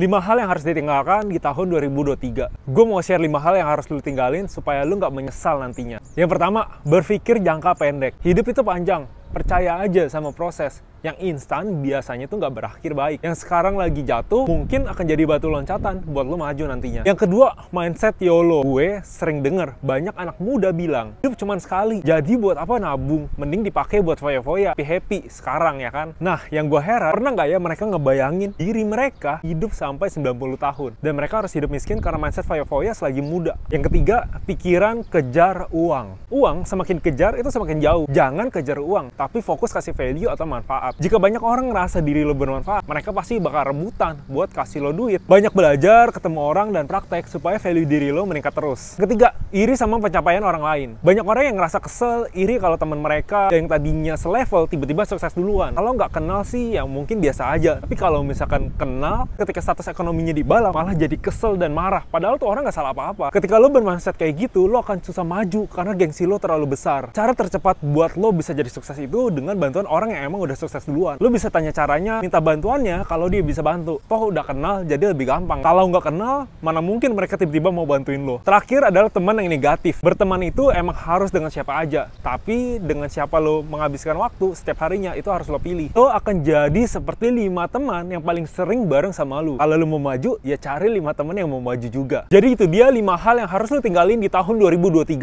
5 hal yang harus ditinggalkan di tahun 2023. Gue mau share 5 hal yang harus lu tinggalin supaya lu nggak menyesal nantinya. Yang pertama, berpikir jangka pendek. Hidup itu panjang, percaya aja sama proses yang instan biasanya tuh nggak berakhir baik. Yang sekarang lagi jatuh mungkin akan jadi batu loncatan buat lo maju nantinya. Yang kedua, mindset YOLO. Gue sering denger banyak anak muda bilang, hidup cuma sekali, jadi buat apa nabung? Mending dipakai buat foya-foya, happy-happy sekarang ya kan? Nah, yang gue heran, pernah nggak ya mereka ngebayangin diri mereka hidup sampai 90 tahun? Dan mereka harus hidup miskin karena mindset foya-foya selagi muda. Yang ketiga, pikiran kejar uang. Uang semakin kejar itu semakin jauh. Jangan kejar uang, tapi fokus kasih value atau manfaat bermanfaat. Jika banyak orang ngerasa diri lo bermanfaat, mereka pasti bakal rebutan buat kasih lo duit. Banyak belajar, ketemu orang, dan praktek supaya value diri lo meningkat terus. Ketiga, iri sama pencapaian orang lain. Banyak orang yang ngerasa kesel, iri kalau teman mereka yang tadinya selevel tiba-tiba sukses duluan. Kalau nggak kenal sih ya mungkin biasa aja. Tapi kalau misalkan kenal, ketika status ekonominya dibalap, malah jadi kesel dan marah. Padahal tuh orang nggak salah apa-apa. Ketika lo bermanfaat kayak gitu, lo akan susah maju karena gengsi lo terlalu besar. Cara tercepat buat lo bisa jadi sukses itu dengan bantuan orang yang emang udah sukses sukses duluan lu bisa tanya caranya minta bantuannya kalau dia bisa bantu toh udah kenal jadi lebih gampang kalau nggak kenal mana mungkin mereka tiba-tiba mau bantuin lo terakhir adalah teman yang negatif berteman itu emang harus dengan siapa aja tapi dengan siapa lo menghabiskan waktu setiap harinya itu harus lo pilih lo akan jadi seperti lima teman yang paling sering bareng sama lo kalau lo mau maju ya cari lima teman yang mau maju juga jadi itu dia lima hal yang harus lo tinggalin di tahun 2023